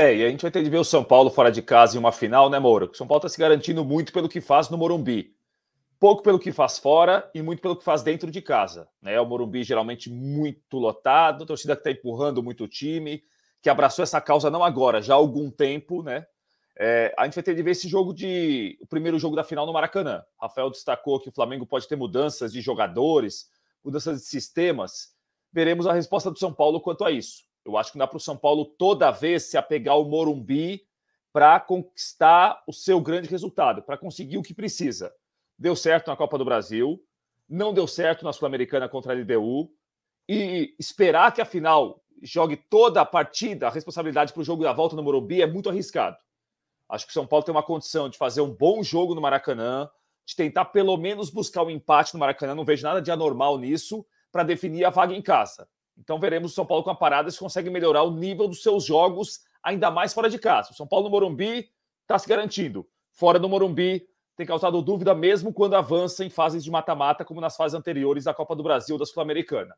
É, e a gente vai ter de ver o São Paulo fora de casa em uma final, né, Moura? O São Paulo está se garantindo muito pelo que faz no Morumbi. Pouco pelo que faz fora e muito pelo que faz dentro de casa. Né? O Morumbi geralmente muito lotado, torcida que está empurrando muito o time, que abraçou essa causa não agora, já há algum tempo, né? É, a gente vai ter de ver esse jogo de. o primeiro jogo da final no Maracanã. Rafael destacou que o Flamengo pode ter mudanças de jogadores, mudanças de sistemas. Veremos a resposta do São Paulo quanto a isso. Eu acho que não é para o São Paulo toda vez se apegar ao Morumbi para conquistar o seu grande resultado, para conseguir o que precisa. Deu certo na Copa do Brasil, não deu certo na Sul-Americana contra a LDU, e esperar que a final jogue toda a partida, a responsabilidade para o jogo da volta no Morumbi é muito arriscado. Acho que o São Paulo tem uma condição de fazer um bom jogo no Maracanã, de tentar pelo menos buscar um empate no Maracanã, não vejo nada de anormal nisso, para definir a vaga em casa. Então veremos o São Paulo com a parada se consegue melhorar o nível dos seus jogos, ainda mais fora de casa. O São Paulo no Morumbi está se garantindo. Fora do Morumbi tem causado dúvida mesmo quando avança em fases de mata-mata, como nas fases anteriores da Copa do Brasil da Sul-Americana.